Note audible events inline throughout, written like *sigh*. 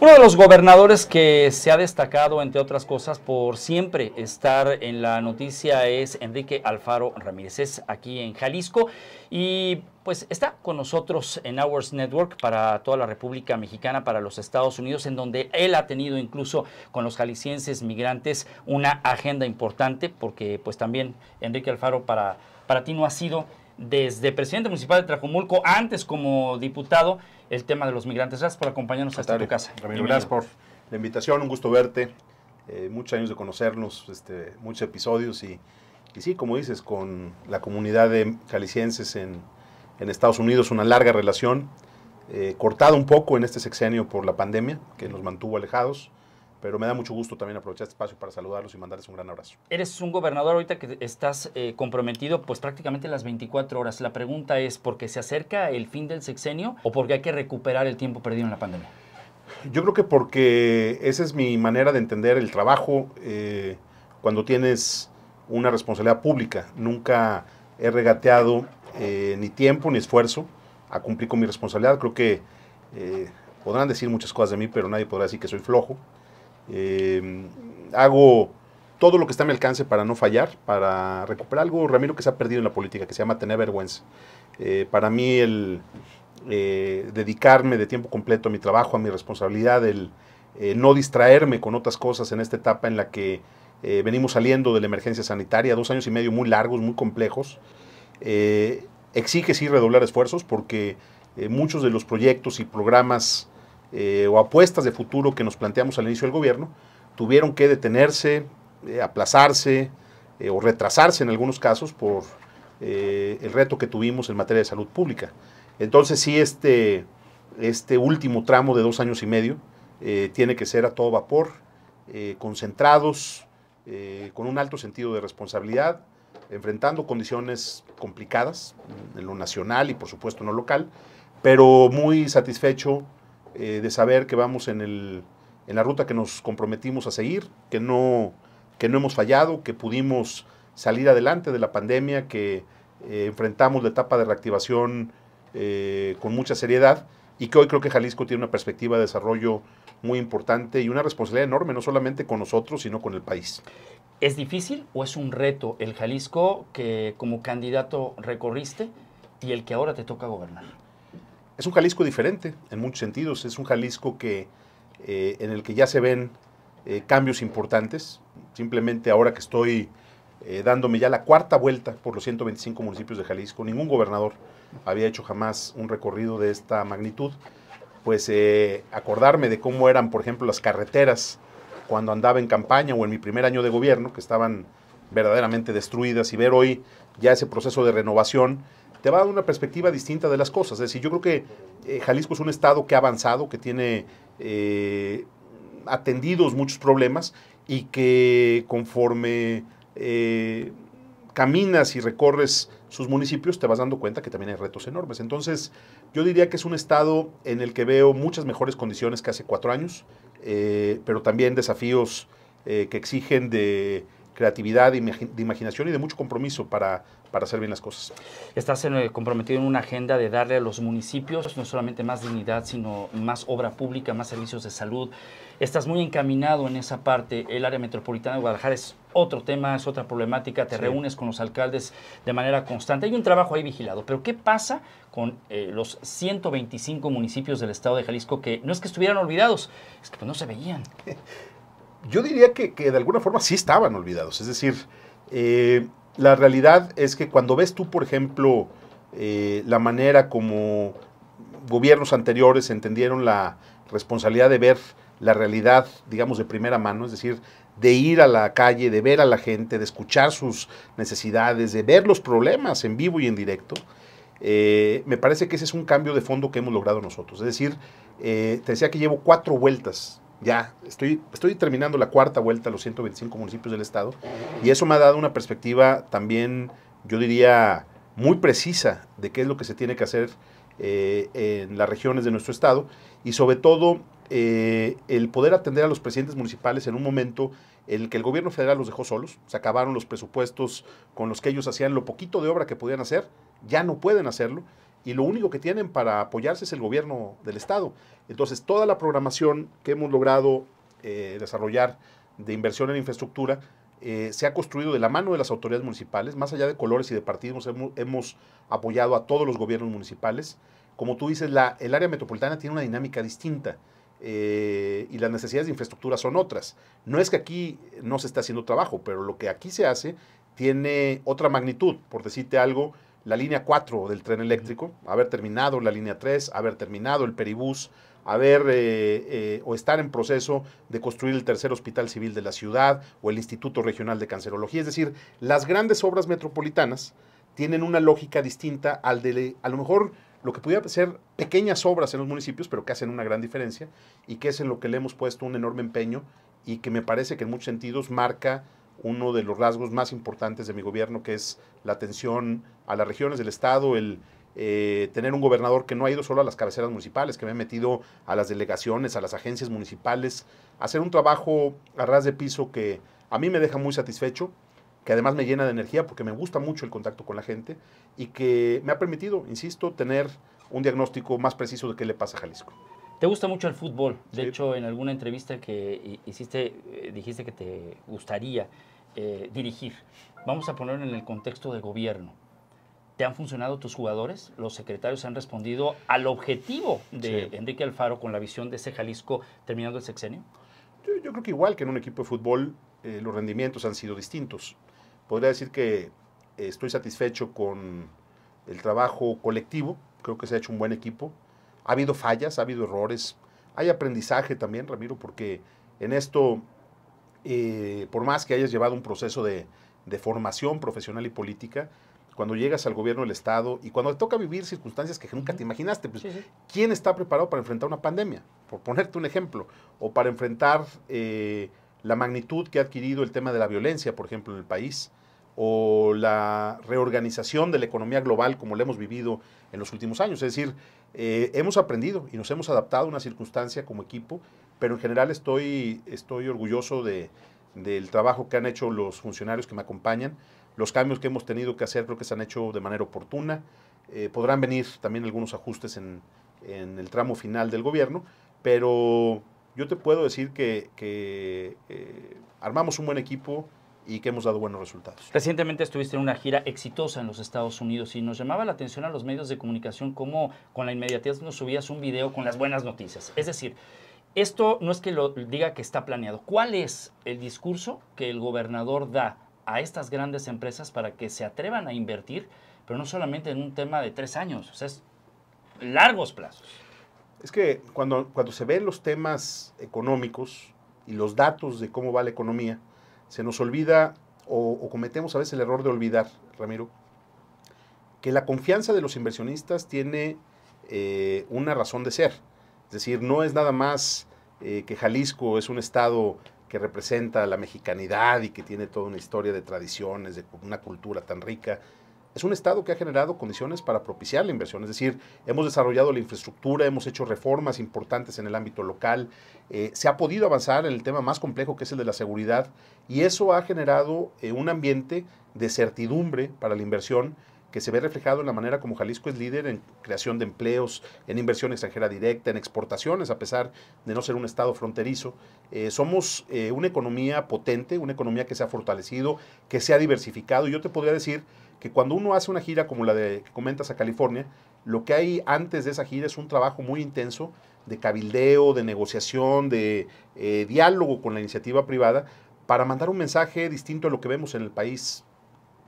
Uno de los gobernadores que se ha destacado, entre otras cosas, por siempre estar en la noticia es Enrique Alfaro Ramírez. Es aquí en Jalisco y pues está con nosotros en Hours Network para toda la República Mexicana, para los Estados Unidos, en donde él ha tenido incluso con los jaliscienses migrantes una agenda importante, porque pues también Enrique Alfaro para, para ti no ha sido desde presidente municipal de Trajomulco, antes como diputado, el tema de los migrantes. Gracias por acompañarnos hasta tu casa. gracias por la invitación, un gusto verte. Eh, muchos años de conocernos, este, muchos episodios y, y, sí, como dices, con la comunidad de calicienses en, en Estados Unidos, una larga relación, eh, cortada un poco en este sexenio por la pandemia, que nos mantuvo alejados pero me da mucho gusto también aprovechar este espacio para saludarlos y mandarles un gran abrazo. Eres un gobernador ahorita que estás eh, comprometido pues prácticamente las 24 horas. La pregunta es, ¿por qué se acerca el fin del sexenio o porque hay que recuperar el tiempo perdido en la pandemia? Yo creo que porque esa es mi manera de entender el trabajo eh, cuando tienes una responsabilidad pública. Nunca he regateado eh, ni tiempo ni esfuerzo a cumplir con mi responsabilidad. Creo que podrán decir muchas cosas de mí, pero nadie podrá decir que soy flojo. Eh, hago todo lo que está a mi alcance para no fallar, para recuperar algo, Ramiro, que se ha perdido en la política, que se llama tener vergüenza. Eh, para mí el eh, dedicarme de tiempo completo a mi trabajo, a mi responsabilidad, el no distraerme con otras cosas en esta etapa en la que venimos saliendo de la emergencia sanitaria, dos años y medio muy largos, muy complejos, exige sí redoblar esfuerzos porque muchos de los proyectos y programas eh, o apuestas de futuro que nos planteamos al inicio del gobierno tuvieron que detenerse, eh, aplazarse eh, o retrasarse en algunos casos por el reto que tuvimos en materia de salud pública. Entonces sí, este, este último tramo de dos años y medio tiene que ser a todo vapor, concentrados, con un alto sentido de responsabilidad, enfrentando condiciones complicadas en lo nacional y por supuesto en lo local, pero muy satisfecho eh, de saber que vamos en, el, la ruta que nos comprometimos a seguir, que no, que no hemos fallado, que pudimos salir adelante de la pandemia, que eh, enfrentamos la etapa de reactivación eh, con mucha seriedad y que hoy creo que Jalisco tiene una perspectiva de desarrollo muy importante y una responsabilidad enorme, no solamente con nosotros, sino con el país. ¿Es difícil o es un reto el Jalisco que como candidato recorriste y el que ahora te toca gobernar? es un Jalisco diferente en muchos sentidos. Es un Jalisco que, eh, en el que ya se ven eh, cambios importantes. Simplemente ahora que estoy eh, dándome ya la cuarta vuelta por los 125 municipios de Jalisco, ningún gobernador había hecho jamás un recorrido de esta magnitud. Pues acordarme de cómo eran, por ejemplo, las carreteras cuando andaba en campaña o en mi primer año de gobierno, que estaban verdaderamente destruidas, y ver hoy ya ese proceso de renovación te va a dar una perspectiva distinta de las cosas. Es decir, yo creo que eh, Jalisco es un estado que ha avanzado, que tiene eh, atendidos muchos problemas y que conforme eh, caminas y recorres sus municipios, te vas dando cuenta que también hay retos enormes. Entonces, yo diría que es un estado en el que veo muchas mejores condiciones que hace cuatro años, pero también desafíos que exigen de creatividad, de, imaginación y de mucho compromiso para, para hacer bien las cosas. Estás eh, comprometido en una agenda de darle a los municipios no solamente más dignidad, sino más obra pública, más servicios de salud. Estás muy encaminado en esa parte. El área metropolitana de Guadalajara es otro tema, es otra problemática. Te reúnes con los alcaldes de manera constante. Hay un trabajo ahí vigilado. Pero ¿qué pasa con eh, los 125 municipios del estado de Jalisco que no es que estuvieran olvidados, es que pues, no se veían? *laughs* yo diría que, de alguna forma sí estaban olvidados. Es decir, eh, la realidad es que cuando ves tú, por ejemplo, eh, la manera como gobiernos anteriores entendieron la responsabilidad de ver la realidad, digamos, de primera mano, es decir, de ir a la calle, de ver a la gente, de escuchar sus necesidades, de ver los problemas en vivo y en directo, eh, me parece que ese es un cambio de fondo que hemos logrado nosotros. Es decir, te decía que llevo cuatro vueltas ya, estoy, estoy terminando la cuarta vuelta a los 125 municipios del estado y eso me ha dado una perspectiva también, yo diría, muy precisa de qué es lo que se tiene que hacer eh, en las regiones de nuestro estado y sobre todo eh, el poder atender a los presidentes municipales en un momento en el que el gobierno federal los dejó solos, se acabaron los presupuestos con los que ellos hacían lo poquito de obra que podían hacer, ya no pueden hacerlo y lo único que tienen para apoyarse es el gobierno del Estado. Entonces, toda la programación que hemos logrado eh, desarrollar de inversión en infraestructura eh, se ha construido de la mano de las autoridades municipales, más allá de colores y de partidos, hemos, apoyado a todos los gobiernos municipales. Como tú dices, la, el área metropolitana tiene una dinámica distinta. Eh, y las necesidades de infraestructura son otras. No es que aquí no se esté haciendo trabajo, pero lo que aquí se hace tiene otra magnitud, por decirte algo, la línea 4 del tren eléctrico, haber terminado la línea 3, haber terminado el peribús, haber eh, eh, o estar en proceso de construir el tercer hospital civil de la ciudad o el Instituto Regional de Cancerología. Es decir, las grandes obras metropolitanas tienen una lógica distinta al de, a lo mejor, lo que pudiera ser pequeñas obras en los municipios, pero que hacen una gran diferencia y que es en lo que le hemos puesto un enorme empeño y que me parece que en muchos sentidos marca uno de los rasgos más importantes de mi gobierno, que es la atención a las regiones del Estado, el eh, tener un gobernador que no ha ido solo a las cabeceras municipales, que me ha metido a las delegaciones, a las agencias municipales, hacer un trabajo a ras de piso que a mí me deja muy satisfecho, que además me llena de energía porque me gusta mucho el contacto con la gente y que me ha permitido, insisto, tener un diagnóstico más preciso de qué le pasa a Jalisco. Te gusta mucho el fútbol. De hecho, en alguna entrevista que hiciste, eh, dijiste que te gustaría eh, dirigir. Vamos a ponerlo en el contexto de gobierno. ¿Te han funcionado tus jugadores? Los secretarios han respondido al objetivo de Enrique Alfaro con la visión de ese Jalisco terminando el sexenio. Yo, creo que igual que en un equipo de fútbol, eh, los rendimientos han sido distintos. Podría decir que estoy satisfecho con el trabajo colectivo. Creo que se ha hecho un buen equipo ha habido fallas, ha habido errores, hay aprendizaje también, Ramiro, porque en esto, eh, por más que hayas llevado un proceso de, formación profesional y política, cuando llegas al gobierno del Estado y cuando te toca vivir circunstancias que nunca te imaginaste. Pues, ¿Quién está preparado para enfrentar una pandemia? Por ponerte un ejemplo. O para enfrentar eh, la magnitud que ha adquirido el tema de la violencia, por ejemplo, en el país. O la reorganización de la economía global como la hemos vivido en los últimos años. Es decir, eh, hemos aprendido y nos hemos adaptado a una circunstancia como equipo, pero en general estoy, estoy orgulloso del trabajo que han hecho los funcionarios que me acompañan. Los cambios que hemos tenido que hacer creo que se han hecho de manera oportuna. Eh, podrán venir también algunos ajustes en, el tramo final del gobierno, pero yo te puedo decir que, eh, armamos un buen equipo, y que hemos dado buenos resultados. Recientemente estuviste en una gira exitosa en los Estados Unidos y nos llamaba la atención a los medios de comunicación cómo con la inmediatez nos subías un video con las buenas noticias. Es decir, esto no es que lo diga que está planeado. ¿Cuál es el discurso que el gobernador da a estas grandes empresas para que se atrevan a invertir, pero no solamente en un tema de tres años, o sea, es largos plazos? Es que cuando, cuando se ven los temas económicos y los datos de cómo va la economía, se nos olvida o, cometemos a veces el error de olvidar, Ramiro, que la confianza de los inversionistas tiene eh, una razón de ser. Es decir, no es nada más eh, que Jalisco es un estado que representa la mexicanidad y que tiene toda una historia de tradiciones, de una cultura tan rica, es un Estado que ha generado condiciones para propiciar la inversión. Es decir, hemos desarrollado la infraestructura, hemos hecho reformas importantes en el ámbito local, eh, se ha podido avanzar en el tema más complejo que es el de la seguridad y eso ha generado eh, un ambiente de certidumbre para la inversión que se ve reflejado en la manera como Jalisco es líder en creación de empleos, en inversión extranjera directa, en exportaciones, a pesar de no ser un estado fronterizo. Eh, somos eh, una economía potente, una economía que se ha fortalecido, que se ha diversificado. Yo te podría decir que cuando uno hace una gira como la de que comentas a California, lo que hay antes de esa gira es un trabajo muy intenso de cabildeo, de negociación, de eh, diálogo con la iniciativa privada para mandar un mensaje distinto a lo que vemos en el país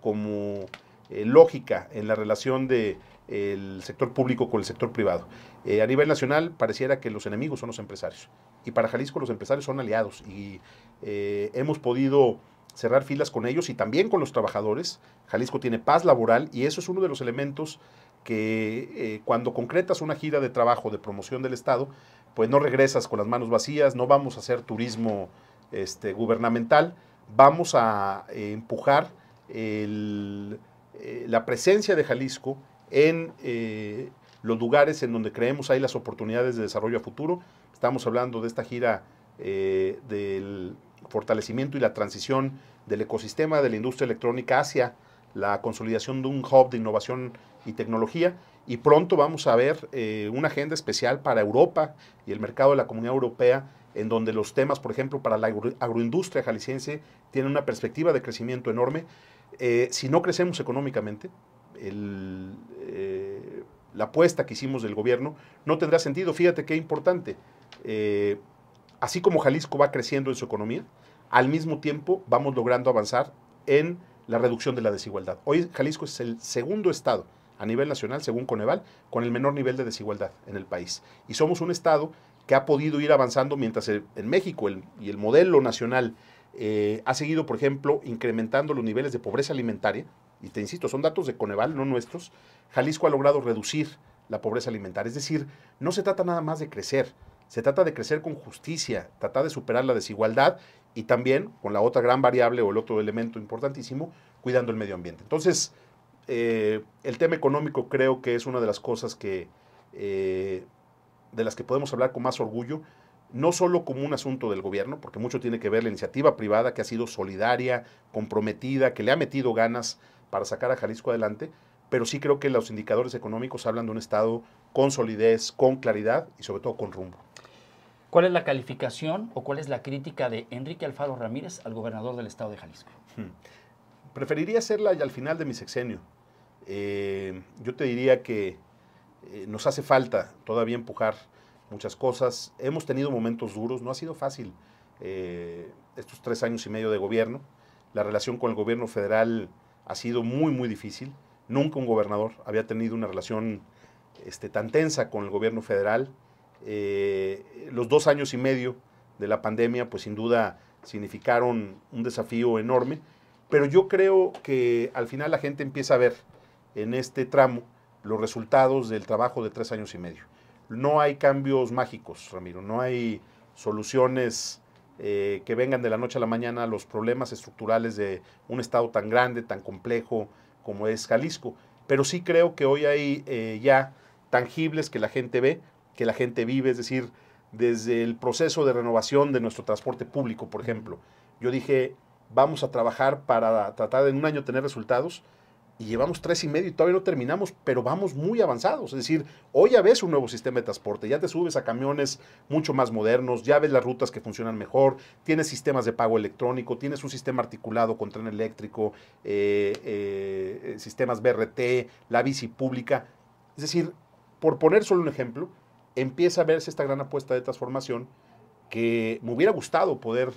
como eh, lógica en la relación de el sector público con el sector privado. Eh, a nivel nacional pareciera que los enemigos son los empresarios y para Jalisco los empresarios son aliados y eh, hemos podido cerrar filas con ellos y también con los trabajadores. Jalisco tiene paz laboral y eso es uno de los elementos que cuando concretas una gira de trabajo de promoción del Estado, pues no regresas con las manos vacías, no vamos a hacer turismo este, gubernamental, vamos a empujar el eh, la presencia de Jalisco en eh, los lugares en donde creemos hay las oportunidades de desarrollo a futuro. Estamos hablando de esta gira eh, del fortalecimiento y la transición del ecosistema de la industria electrónica hacia la consolidación de un hub de innovación y tecnología. Y pronto vamos a ver una agenda especial para Europa y el mercado de la Comunidad Europea, en donde los temas, por ejemplo, para la agroindustria jalisciense tienen una perspectiva de crecimiento enorme. Eh, si no crecemos económicamente, eh, la apuesta que hicimos del gobierno no tendrá sentido. Fíjate qué importante. Eh, así como Jalisco va creciendo en su economía, al mismo tiempo vamos logrando avanzar en la reducción de la desigualdad. Hoy Jalisco es el segundo estado a nivel nacional, según Coneval, con el menor nivel de desigualdad en el país. Y somos un estado que ha podido ir avanzando mientras en México y el modelo nacional eh, ha seguido, por ejemplo, incrementando los niveles de pobreza alimentaria, y te insisto, son datos de Coneval, no nuestros, Jalisco ha logrado reducir la pobreza alimentaria, es decir, no se trata nada más de crecer, se trata de crecer con justicia, tratar de superar la desigualdad y también con la otra gran variable o el otro elemento importantísimo, cuidando el medio ambiente. Entonces, eh, el tema económico creo que es una de las cosas que, eh, de las que podemos hablar con más orgullo, no solo como un asunto del gobierno, porque mucho tiene que ver la iniciativa privada que ha sido solidaria, comprometida, que le ha metido ganas para sacar a Jalisco adelante, pero sí creo que los indicadores económicos hablan de un Estado con solidez, con claridad y sobre todo con rumbo. ¿Cuál es la calificación o cuál es la crítica de Enrique Alfaro Ramírez al gobernador del Estado de Jalisco? Hmm. Preferiría hacerla al final de mi sexenio. Eh, yo te diría que eh, nos hace falta todavía empujar muchas cosas. Hemos tenido momentos duros, no ha sido fácil eh, estos tres años y medio de gobierno. La relación con el gobierno federal ha sido muy, muy difícil. Nunca un gobernador había tenido una relación este, tan tensa con el gobierno federal. Eh, los dos años y medio de la pandemia, pues sin duda significaron un desafío enorme, pero yo creo que al final la gente empieza a ver en este tramo los resultados del trabajo de tres años y medio. No hay cambios mágicos, Ramiro, no hay soluciones eh, que vengan de la noche a la mañana a los problemas estructurales de un estado tan grande, tan complejo como es Jalisco. Pero sí creo que hoy hay eh, ya tangibles que la gente ve, que la gente vive, es decir, desde el proceso de renovación de nuestro transporte público, por ejemplo. Yo dije, vamos a trabajar para tratar de en un año tener resultados y llevamos tres y medio y todavía no terminamos, pero vamos muy avanzados. Es decir, hoy ya ves un nuevo sistema de transporte, ya te subes a camiones mucho más modernos, ya ves las rutas que funcionan mejor, tienes sistemas de pago electrónico, tienes un sistema articulado con tren eléctrico, eh, eh, sistemas BRT, la bici pública. Es decir, por poner solo un ejemplo, empieza a verse esta gran apuesta de transformación que me hubiera gustado poder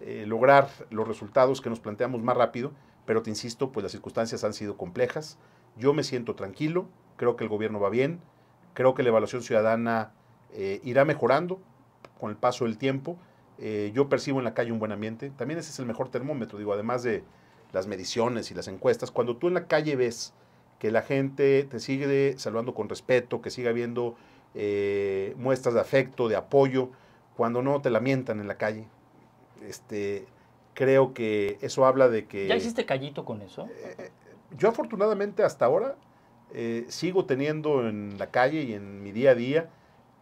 eh, lograr los resultados que nos planteamos más rápido pero te insisto, pues las circunstancias han sido complejas. Yo me siento tranquilo, creo que el gobierno va bien, creo que la evaluación ciudadana eh, irá mejorando con el paso del tiempo. Eh, yo percibo en la calle un buen ambiente. También ese es el mejor termómetro, digo, además de las mediciones y las encuestas. Cuando tú en la calle ves que la gente te sigue saludando con respeto, que sigue habiendo eh, muestras de afecto, de apoyo, cuando no te lamentan en la calle, este, creo que eso habla de que... ¿Ya hiciste callito con eso? Eh, yo afortunadamente hasta ahora eh, sigo teniendo en la calle y en mi día a día,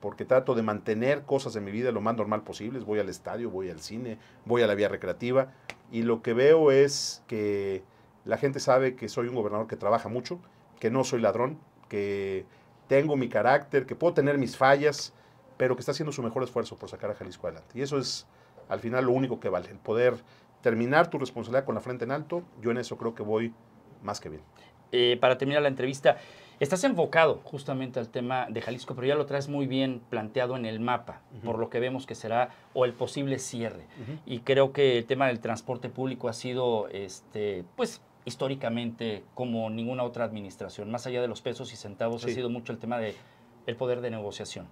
porque trato de mantener cosas en mi vida lo más normal posibles. Voy al estadio, voy al cine, voy a la vía recreativa y lo que veo es que la gente sabe que soy un gobernador que trabaja mucho, que no soy ladrón, que tengo mi carácter, que puedo tener mis fallas, pero que está haciendo su mejor esfuerzo por sacar a Jalisco adelante. Y eso es al final lo único que vale, el poder terminar tu responsabilidad con la frente en alto, yo en eso creo que voy más que bien. Eh, para terminar la entrevista, estás enfocado justamente al tema de Jalisco, pero ya lo traes muy bien planteado en el mapa, por lo que vemos que será o el posible cierre. Y creo que el tema del transporte público ha sido, este, pues, históricamente como ninguna otra administración, más allá de los pesos y centavos, ha sido mucho el tema del el poder de negociación.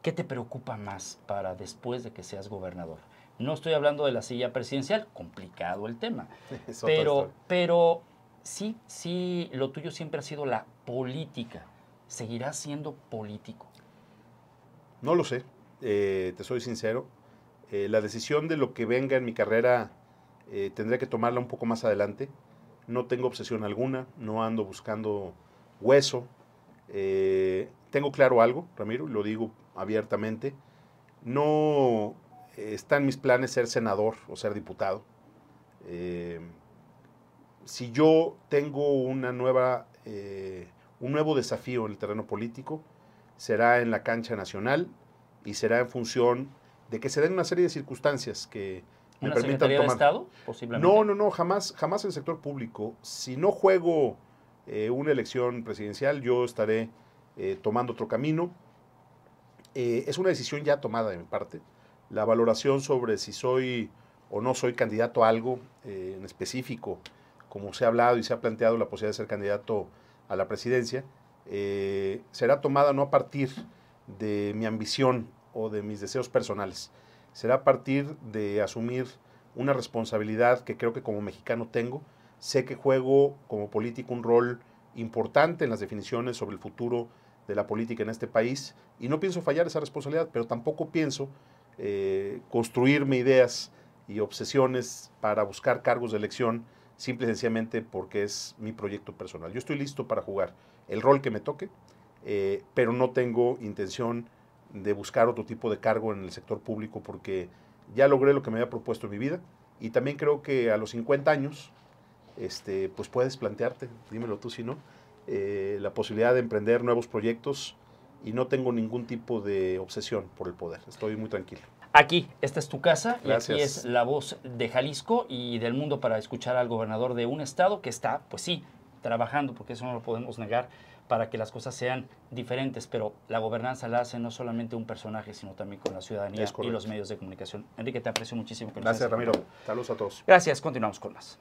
¿Qué te preocupa más para después de que seas gobernador? No estoy hablando de la silla presidencial, complicado el tema. *laughs* pero, pero sí, sí, lo tuyo siempre ha sido la política. ¿Seguirás siendo político? No lo sé, eh, te soy sincero. Eh, la decisión de lo que venga en mi carrera eh, tendré que tomarla un poco más adelante. No tengo obsesión alguna, no ando buscando hueso. tengo claro algo, Ramiro, lo digo abiertamente. No eh, están mis planes ser senador o ser diputado. Eh, si yo tengo una nueva, eh, un nuevo desafío en el terreno político, será en la cancha nacional y será en función de que se den una serie de circunstancias que me permitan Secretaría Estado, posiblemente? No, no, no, jamás, jamás el sector público. Si no juego una elección presidencial, yo estaré tomando otro camino. es una decisión ya tomada de mi parte la valoración sobre si soy o no soy candidato a algo eh, en específico, como se ha hablado y se ha planteado la posibilidad de ser candidato a la presidencia, eh, será tomada no a partir de mi ambición o de mis deseos personales, será a partir de asumir una responsabilidad que creo que como mexicano tengo. Sé que juego como político un rol importante en las definiciones sobre el futuro de la política en este país y no pienso fallar esa responsabilidad, pero tampoco pienso eh, construirme ideas y obsesiones para buscar cargos de elección, simple y sencillamente porque es mi proyecto personal. Yo estoy listo para jugar el rol que me toque, eh, pero no tengo intención de buscar otro tipo de cargo en el sector público porque ya logré lo que me había propuesto en mi vida y también creo que a los 50 años, este, pues puedes plantearte, dímelo tú si no, eh, la posibilidad de emprender nuevos proyectos, y no tengo ningún tipo de obsesión por el poder. Estoy muy tranquilo. Aquí, esta es tu casa y aquí es la voz de Jalisco y del mundo para escuchar al gobernador de un estado que está, pues sí, trabajando, porque eso no lo podemos negar, para que las cosas sean diferentes, pero la gobernanza la hace no solamente un personaje, sino también con la ciudadanía y los medios de comunicación. Enrique, te aprecio muchísimo. Gracias, Ramiro. Saludos a todos. Gracias, continuamos con más.